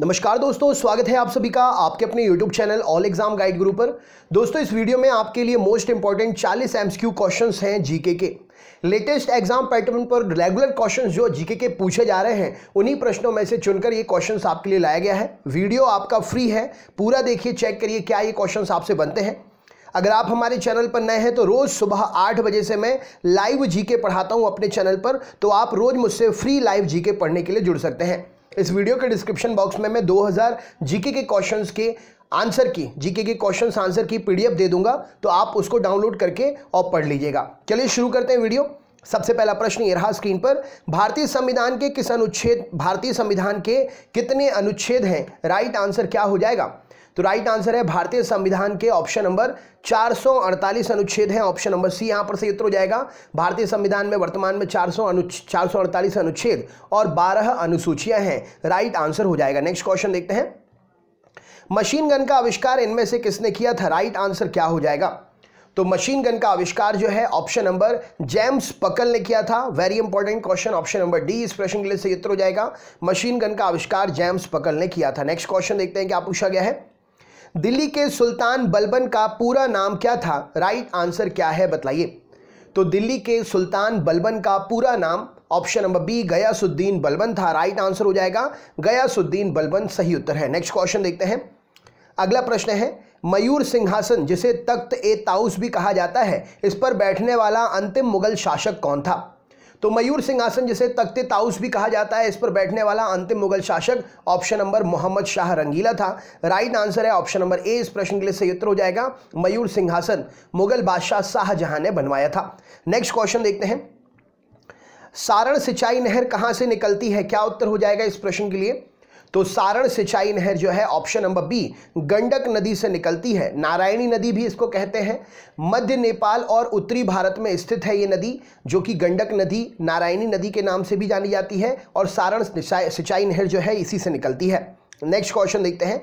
नमस्कार दोस्तों स्वागत है आप सभी का आपके अपने YouTube channel all exam guide group पर दोस्तों इस वीडियो में आपके लिए मोस्ट इंपॉर्टेंट 40 क्यू क्वेश्चन हैं जीके के लेटेस्ट एग्जाम पैटर्न पर रेगुलर क्वेश्चन जो जीके के पूछे जा रहे हैं उन्हीं प्रश्नों में से चुनकर ये क्वेश्चन आपके लिए लाया गया है वीडियो आपका फ्री है पूरा देखिए चेक करिए क्या ये क्वेश्चन आपसे बनते हैं अगर आप हमारे चैनल पर नए हैं तो रोज़ सुबह आठ बजे से मैं लाइव जीके पढ़ाता हूँ अपने चैनल पर तो आप रोज़ मुझसे फ्री लाइव जीके पढ़ने के लिए जुड़ सकते हैं इस वीडियो के डिस्क्रिप्शन बॉक्स में मैं 2000 जीके के क्वेश्चंस के आंसर की जीके के क्वेश्चंस आंसर की पीडीएफ दे दूंगा तो आप उसको डाउनलोड करके और पढ़ लीजिएगा चलिए शुरू करते हैं वीडियो सबसे पहला प्रश्न ये रहा स्क्रीन पर भारतीय संविधान के किस अनुच्छेद भारतीय संविधान के कितने अनुच्छेद हैं राइट आंसर क्या हो जाएगा तो राइट आंसर है भारतीय संविधान के ऑप्शन नंबर 448 अनुच्छेद है ऑप्शन नंबर सी यहां पर से उत्तर हो जाएगा भारतीय संविधान में वर्तमान में 400 अनुच्छेद अनुच्छेद और 12 अनुसूचियां हैं राइट आंसर हो जाएगा नेक्स्ट क्वेश्चन देखते हैं मशीन गन का आविष्कार इनमें से किसने किया था राइट आंसर क्या हो जाएगा तो मशीन गन का आविष्कार जो है ऑप्शन नंबर जेम्स पकल ने किया था very important question option number D इस प्रश्न के लिए सही उत्तर हो जाएगा मशीन गन का आविष्कार जेम्स पकल ने किया था नेक्स्ट क्वेश्चन देखते हैं क्या पूछा गया है दिल्ली के सुल्तान बलबन का पूरा नाम क्या था राइट आंसर क्या है बताइए तो दिल्ली के सुल्तान बलबन का पूरा नाम option number B Ghiyasuddin Balban था राइट आंसर हो जाएगा गयासुद्दीन बलबन सही उत्तर है नेक्स्ट क्वेश्चन देखते हैं अगला प्रश्न है मयूर सिंहासन जिसे तख्त ए ताउस भी कहा जाता है इस पर बैठने वाला अंतिम मुगल शासक कौन था तो मयूर सिंहासन जिसे तख्ते ताउस भी कहा जाता है इस पर बैठने वाला अंतिम मुगल शासक ऑप्शन नंबर मोहम्मद शाह रंगीला था राइट आंसर है ऑप्शन नंबर ए इस प्रश्न के लिए सही उत्तर हो जाएगा मयूर सिंहासन मुगल बादशाह शाहजहां ने बनवाया था नेक्स्ट क्वेश्चन देखते हैं सारण सिंचाई नहर कहां से निकलती है क्या उत्तर हो जाएगा इस प्रश्न के लिए तो सारण सिंचाई नहर जो है ऑप्शन नंबर बी गंडक नदी से निकलती है नारायणी नदी भी इसको कहते हैं मध्य नेपाल और उत्तरी भारत में स्थित है ये नदी जो कि गंडक नदी नारायणी नदी के नाम से भी जानी जाती है और सारण सिंचाई नहर जो है इसी से निकलती है नेक्स्ट क्वेश्चन देखते हैं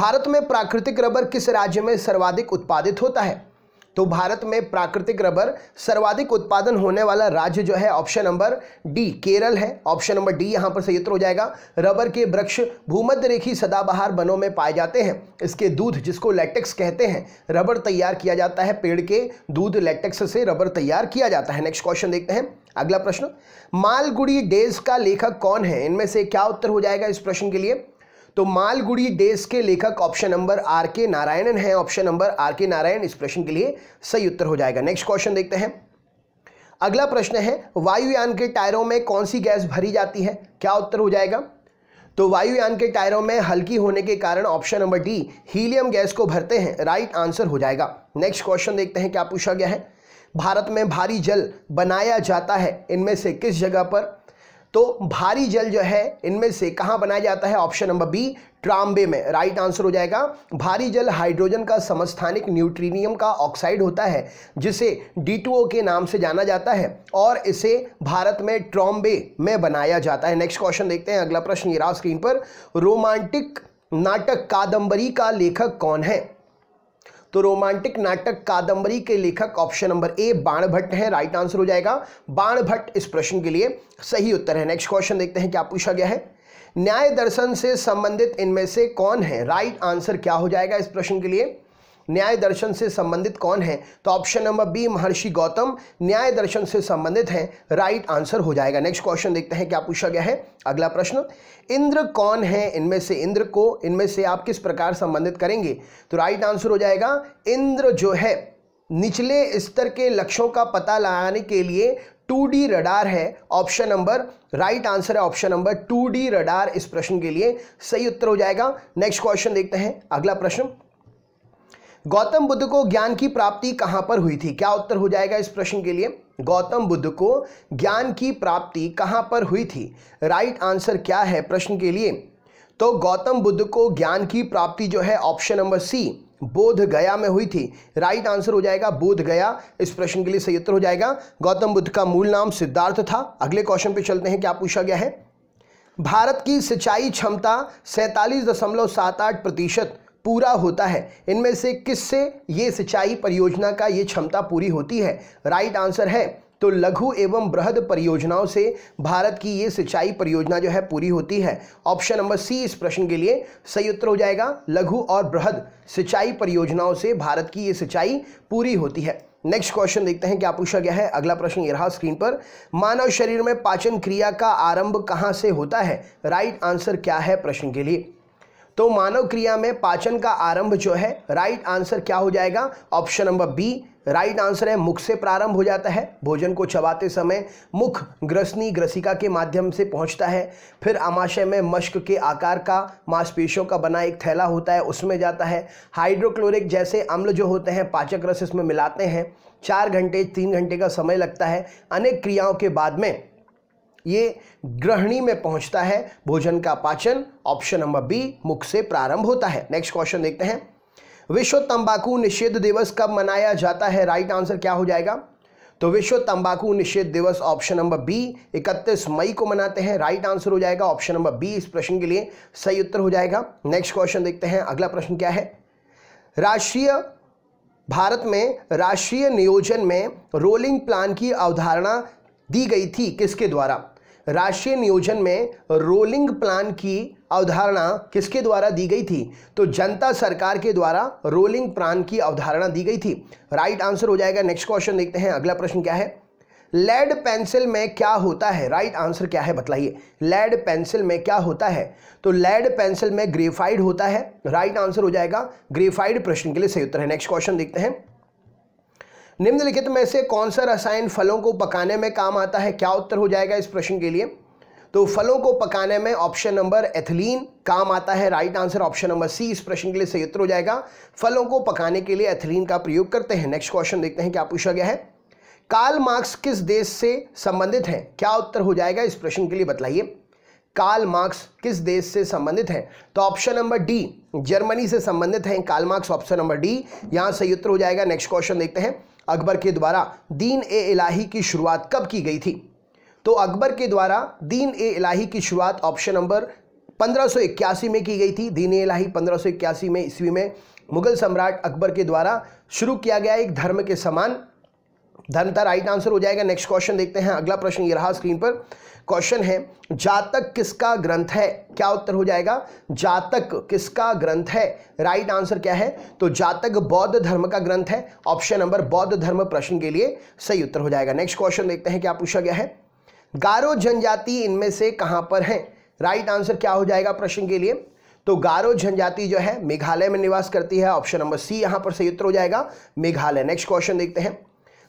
भारत में प्राकृतिक रबर किस राज्य में सर्वाधिक उत्पादित होता है तो भारत में प्राकृतिक रबर सर्वाधिक उत्पादन होने वाला राज्य जो है ऑप्शन नंबर डी केरल है ऑप्शन नंबर डी यहां पर सही उत्तर हो जाएगा रबर के वृक्ष भूमध्य रेखी सदाबहार वनों में पाए जाते हैं इसके दूध जिसको लेटेक्स कहते हैं रबर तैयार किया जाता है पेड़ के दूध लेटेक्स से रबर तैयार किया जाता है नेक्स्ट क्वेश्चन देखते हैं अगला प्रश्न मालगुड़ी डेज का लेखक कौन है इनमें से क्या उत्तर हो जाएगा इस प्रश्न के लिए तो मालगुड़ी डेज के लेखक ऑप्शन नंबर आर के नारायणन है ऑप्शन नंबर आर के नारायण इस प्रश्न के लिए सही उत्तर हो जाएगा नेक्स्ट क्वेश्चन देखते हैं अगला प्रश्न है वायुयान के टायरों में कौन सी गैस भरी जाती है क्या उत्तर हो जाएगा तो वायुयान के टायरों में हल्की होने के कारण option number D helium gas को भरते हैं राइट आंसर हो जाएगा नेक्स्ट क्वेश्चन देखते हैं क्या पूछा गया है भारत में भारी जल बनाया जाता है इनमें से किस जगह पर तो भारी जल जो है इनमें से कहाँ बनाया जाता है ऑप्शन नंबर बी ट्राम्बे में राइट आंसर हो जाएगा भारी जल हाइड्रोजन का समस्थानिक न्यूट्रीनियम का ऑक्साइड होता है जिसे डी के नाम से जाना जाता है और इसे भारत में ट्रॉम्बे में बनाया जाता है नेक्स्ट क्वेश्चन देखते हैं अगला प्रश्न ये रहा स्क्रीन पर रोमांटिक नाटक कादंबरी का लेखक कौन है तो रोमांटिक नाटक कादंबरी के लेखक ऑप्शन नंबर ए बाणभट्ट है राइट आंसर हो जाएगा बाणभट्ट इस प्रश्न के लिए सही उत्तर है नेक्स्ट क्वेश्चन देखते हैं क्या पूछा गया है न्याय दर्शन से संबंधित इनमें से कौन है राइट आंसर क्या हो जाएगा इस प्रश्न के लिए न्याय दर्शन से संबंधित कौन है तो ऑप्शन नंबर बी महर्षि गौतम न्याय दर्शन से संबंधित है राइट आंसर हो जाएगा नेक्स्ट क्वेश्चन देखते हैं क्या पूछा गया है अगला प्रश्न इंद्र कौन है इनमें से इंद्र को इनमें से आप किस प्रकार संबंधित करेंगे तो राइट आंसर हो जाएगा इंद्र जो है निचले स्तर के लक्ष्यों का पता लगाने के लिए 2D रडार है ऑप्शन नंबर राइट आंसर है ऑप्शन नंबर 2D रडार इस प्रश्न के लिए सही उत्तर हो जाएगा नेक्स्ट क्वेश्चन देखते हैं अगला प्रश्न गौतम बुद्ध को ज्ञान की प्राप्ति कहां पर हुई थी क्या उत्तर हो जाएगा इस प्रश्न के लिए गौतम बुद्ध को ज्ञान की प्राप्ति कहां पर हुई थी राइट right आंसर क्या है प्रश्न के लिए तो गौतम बुद्ध को ज्ञान की प्राप्ति जो है ऑप्शन नंबर सी बोध गया में हुई थी राइट आंसर हो जाएगा बोध गया इस प्रश्न के लिए सही उत्तर हो जाएगा गौतम बुद्ध का मूल नाम सिद्धार्थ था अगले क्वेश्चन पे चलते हैं क्या पूछा गया है भारत की सिंचाई क्षमता सैंतालीस दशमलव सात आठ प्रतिशत पूरा होता है इनमें से किससे ये सिंचाई परियोजना का ये क्षमता पूरी होती है राइट आंसर है तो लघु एवं बृहद परियोजनाओं से भारत की ये सिंचाई परियोजना जो है पूरी होती है ऑप्शन नंबर सी इस प्रश्न के लिए सही उत्तर हो जाएगा लघु और बृहद सिंचाई परियोजनाओं से भारत की ये सिंचाई पूरी होती है नेक्स्ट क्वेश्चन देखते हैं क्या पूछा गया है अगला प्रश्न ये रहा स्क्रीन पर मानव शरीर में पाचन क्रिया का आरंभ कहाँ से होता है राइट आंसर क्या है प्रश्न के लिए तो मानव क्रिया में पाचन का आरंभ जो है राइट आंसर क्या हो जाएगा option number B right answer है मुख से प्रारंभ हो जाता है भोजन को चबाते समय मुख ग्रसनी ग्रसिका के माध्यम से पहुंचता है फिर आमाशय में मश्क के आकार का मांसपेशियों का बना एक थैला होता है उसमें जाता है हाइड्रोक्लोरिक जैसे अम्ल जो होते हैं पाचक रस इसमें मिलाते हैं चार घंटे तीन घंटे का समय लगता है अनेक क्रियाओं के बाद में ये ग्रहणी में पहुंचता है भोजन का पाचन ऑप्शन नंबर बी मुख से प्रारंभ होता है नेक्स्ट क्वेश्चन देखते हैं विश्व तंबाकू निषेध दिवस कब मनाया जाता है राइट आंसर क्या हो जाएगा तो विश्व तंबाकू निषेध दिवस ऑप्शन नंबर बी 31 मई को मनाते हैं राइट आंसर हो जाएगा ऑप्शन नंबर बी इस प्रश्न के लिए सही उत्तर हो जाएगा नेक्स्ट क्वेश्चन देखते हैं अगला प्रश्न क्या है राष्ट्रीय भारत में राष्ट्रीय नियोजन में रोलिंग प्लान की अवधारणा दी गई थी किसके द्वारा राष्ट्रीय नियोजन में रोलिंग प्लान की अवधारणा किसके द्वारा दी गई थी तो जनता सरकार के द्वारा रोलिंग प्लान की अवधारणा दी गई थी राइट आंसर हो जाएगा नेक्स्ट क्वेश्चन देखते हैं अगला प्रश्न क्या है लेड पेंसिल में क्या होता है राइट right आंसर क्या है बतलाइए लेड पेंसिल में क्या होता है तो लेड पेंसिल में ग्रेफाइड होता है राइट right आंसर हो जाएगा ग्रेफाइड प्रश्न के लिए सही उत्तर है नेक्स्ट क्वेश्चन देखते हैं निम्नलिखित में से कौन सा रसायन फलों को पकाने में काम आता है क्या उत्तर हो जाएगा इस प्रश्न के लिए तो फलों को पकाने में ऑप्शन नंबर एथिलीन काम आता है right answer option number C इस प्रश्न के लिए सही उत्तर हो जाएगा फलों को पकाने के लिए एथिलीन का प्रयोग करते हैं नेक्स्ट क्वेश्चन देखते हैं क्या पूछा गया है काल मार्क्स किस देश से संबंधित है क्या उत्तर हो जाएगा इस प्रश्न के लिए बताइए काल मार्क्स किस देश से संबंधित है तो ऑप्शन नंबर डी जर्मनी से संबंधित है काल मार्क्स ऑप्शन नंबर डी यहां सही उत्तर हो जाएगा नेक्स्ट क्वेश्चन देखते हैं अकबर के द्वारा दीन ए इलाही की शुरुआत कब की गई थी तो अकबर के द्वारा दीन ए इलाही की शुरुआत ऑप्शन नंबर 1581 में की गई थी दीन ए इलाही 1581 में ईस्वी में मुगल सम्राट अकबर के द्वारा शुरू किया गया एक धर्म के समान धनता राइट आंसर हो जाएगा नेक्स्ट क्वेश्चन देखते हैं अगला प्रश्न ये रहा स्क्रीन पर क्वेश्चन है जातक किसका ग्रंथ है क्या उत्तर हो जाएगा जातक किसका ग्रंथ है राइट आंसर क्या है तो जातक बौद्ध धर्म का ग्रंथ है ऑप्शन नंबर बौद्ध धर्म प्रश्न के लिए सही उत्तर हो जाएगा नेक्स्ट क्वेश्चन देखते हैं क्या पूछा गया है गारो जनजाति इनमें से कहां पर है राइट आंसर क्या हो जाएगा प्रश्न के लिए तो गारो जनजाति जो है मेघालय में निवास करती है ऑप्शन नंबर सी यहां पर सही उत्तर हो जाएगा मेघालय नेक्स्ट क्वेश्चन देखते हैं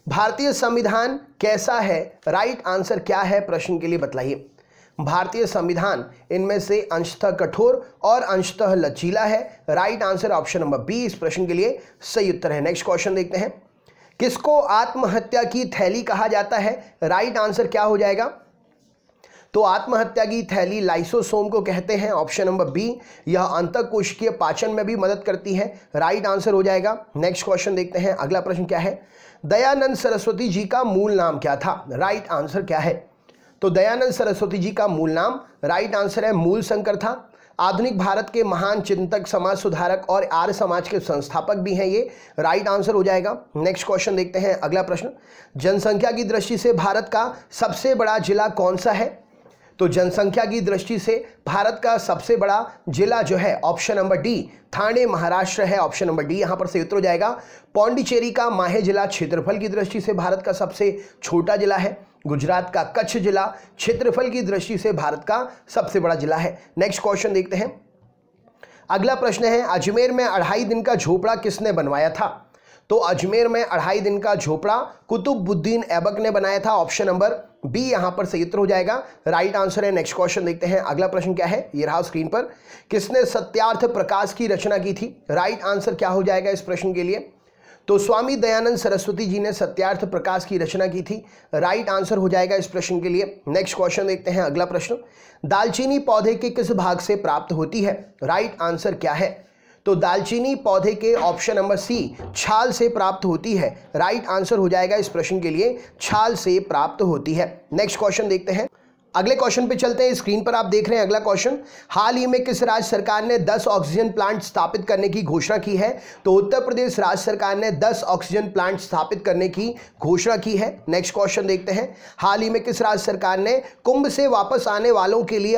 भारतीय संविधान कैसा है राइट आंसर क्या है प्रश्न के लिए बतलाइए भारतीय संविधान इनमें से अंशतः कठोर और अंशतः लचीला है right answer option number B इस प्रश्न के लिए सही उत्तर है नेक्स्ट क्वेश्चन देखते हैं किसको आत्महत्या की थैली कहा जाता है राइट आंसर क्या हो जाएगा तो आत्महत्या की थैली लाइसोसोम को कहते हैं ऑप्शन नंबर बी यह अंतर कोशिकीय पाचन में भी मदद करती है राइट आंसर हो जाएगा नेक्स्ट क्वेश्चन देखते हैं अगला प्रश्न क्या है दयानंद सरस्वती जी का मूल नाम क्या था राइट आंसर क्या है तो दयानंद सरस्वती जी का मूल नाम राइट आंसर है मूल शंकर था आधुनिक भारत के महान चिंतक समाज सुधारक और आर्य समाज के संस्थापक भी हैं ये राइट आंसर हो जाएगा नेक्स्ट क्वेश्चन देखते हैं अगला प्रश्न जनसंख्या की दृष्टि से भारत का सबसे बड़ा जिला कौन सा है तो जनसंख्या की दृष्टि से भारत का सबसे बड़ा जिला जो है option number D Thane Maharashtra है ऑप्शन नंबर डी यहां पर से उत्तर हो जाएगा पौंडीचेरी का माहे जिला क्षेत्रफल की दृष्टि से भारत का सबसे छोटा जिला है गुजरात का कच्छ जिला क्षेत्रफल की दृष्टि से भारत का सबसे बड़ा जिला है नेक्स्ट क्वेश्चन देखते हैं अगला प्रश्न है अजमेर में अढ़ाई दिन का झोपड़ा किसने बनवाया था तो अजमेर में अढ़ाई दिन का झोपड़ा कुतुबुद्दीन ऐबक ने बनाया था ऑप्शन नंबर बी यहां पर सही उत्तर हो जाएगा राइट आंसर है नेक्स्ट क्वेश्चन देखते हैं अगला प्रश्न क्या है ये रहा स्क्रीन पर किसने सत्यार्थ प्रकाश की रचना की थी राइट आंसर क्या हो जाएगा इस प्रश्न के लिए तो स्वामी दयानंद सरस्वती जी ने सत्यार्थ प्रकाश की रचना की थी राइट आंसर हो जाएगा इस प्रश्न के लिए नेक्स्ट क्वेश्चन देखते हैं अगला प्रश्न दालचीनी पौधे के किस भाग से प्राप्त होती है राइट आंसर क्या है तो दालचीनी पौधे के ऑप्शन नंबर सी छाल से प्राप्त होती है राइट आंसर हो जाएगा इस प्रश्न के लिए छाल से प्राप्त होती है नेक्स्ट क्वेश्चन देखते हैं अगले क्वेश्चन पे चलते हैं स्क्रीन पर आप देख रहे हैं अगला क्वेश्चन हाल ही में किस राज्य सरकार ने 10 ऑक्सीजन प्लांट स्थापित करने की घोषणा की है तो उत्तर प्रदेश राज्य सरकार ने 10 ऑक्सीजन प्लांट स्थापित करने की घोषणा की है नेक्स्ट क्वेश्चन देखते हैं हाल ही में किस राज्य सरकार ने कुंभ से वापस आने वालों के लिए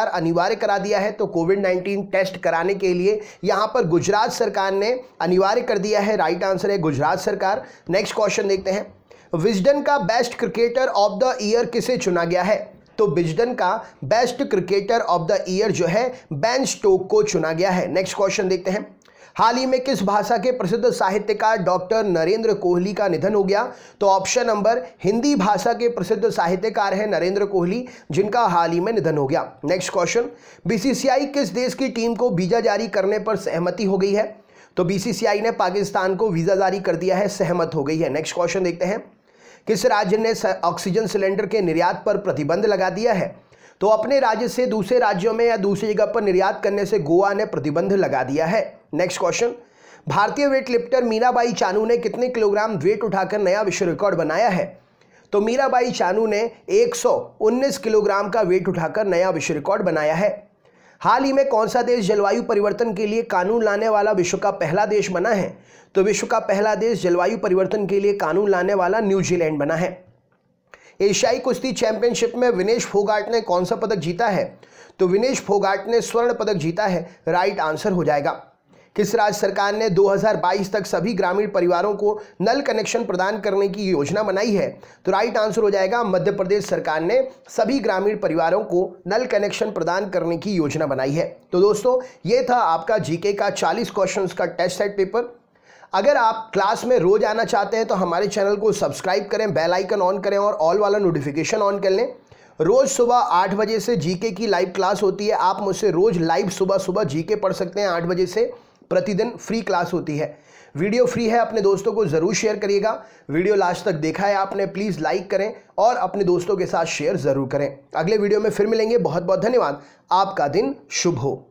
आर अनिवार्य करा दिया है तो कोविड नाइन्टीन टेस्ट कराने के लिए यहाँ पर गुजरात सरकार ने अनिवार्य कर दिया है राइट आंसर है गुजरात सरकार नेक्स्ट क्वेश्चन देखते हैं विजडन का best cricketer of the year किसे चुना गया है तो बिजडन का best cricketer of the year जो है बैन स्टोक को चुना गया है नेक्स्ट क्वेश्चन देखते हैं हाल ही में किस भाषा के प्रसिद्ध साहित्यकार डॉक्टर नरेंद्र कोहली का निधन हो गया तो ऑप्शन नंबर हिंदी भाषा के प्रसिद्ध साहित्यकार हैं नरेंद्र कोहली जिनका हाल ही में निधन हो गया नेक्स्ट क्वेश्चन बीसीसीआई किस देश की टीम को वीजा जारी करने पर सहमति हो गई है तो बीसीसीआई ने पाकिस्तान को वीजा जारी कर दिया है सहमत हो गई है नेक्स्ट क्वेश्चन देखते हैं किस राज्य ने ऑक्सीजन सिलेंडर के निर्यात पर प्रतिबंध लगा दिया है तो अपने राज्य से दूसरे राज्यों में या दूसरी जगह पर निर्यात करने से गोवा ने प्रतिबंध लगा दिया है नेक्स्ट क्वेश्चन भारतीय वेट लिफ्टर मीराबाई चानू ने कितने किलोग्राम वेट उठाकर नया विश्व रिकॉर्ड बनाया है तो मीराबाई चानू ने 119 किलोग्राम का वेट उठाकर नया विश्व रिकॉर्ड बनाया है हाल ही में कौन सा देश जलवायु परिवर्तन के लिए कानून लाने वाला विश्व का पहला देश बना है तो विश्व का पहला देश जलवायु परिवर्तन के लिए कानून लाने वाला न्यूजीलैंड बना है एशियाई कुश्ती चैंपियनशिप में विनेश फोगाट ने कौन सा पदक जीता है तो विनेश फोगाट ने स्वर्ण पदक जीता है राइट आंसर हो जाएगा किस राज्य सरकार ने 2022 तक सभी ग्रामीण परिवारों को नल कनेक्शन प्रदान करने की योजना बनाई है तो राइट आंसर हो जाएगा मध्य प्रदेश सरकार ने सभी ग्रामीण परिवारों को नल कनेक्शन प्रदान करने की योजना बनाई है तो दोस्तों ये था आपका जीके का 40 क्वेश्चंस का टेस्ट सेट पेपर अगर आप क्लास में रोज आना चाहते हैं तो हमारे चैनल को सब्सक्राइब करें बेलाइकन ऑन करें और ऑल वाला नोटिफिकेशन ऑन कर लें रोज़ सुबह आठ बजे से जीके की लाइव क्लास होती है आप मुझसे रोज़ लाइव सुबह सुबह जीके पढ़ सकते हैं आठ बजे से प्रतिदिन फ्री क्लास होती है वीडियो फ्री है अपने दोस्तों को ज़रूर शेयर करिएगा वीडियो लास्ट तक देखा है आपने प्लीज़ लाइक करें और अपने दोस्तों के साथ शेयर ज़रूर करें अगले वीडियो में फिर मिलेंगे बहुत बहुत धन्यवाद आपका दिन शुभ हो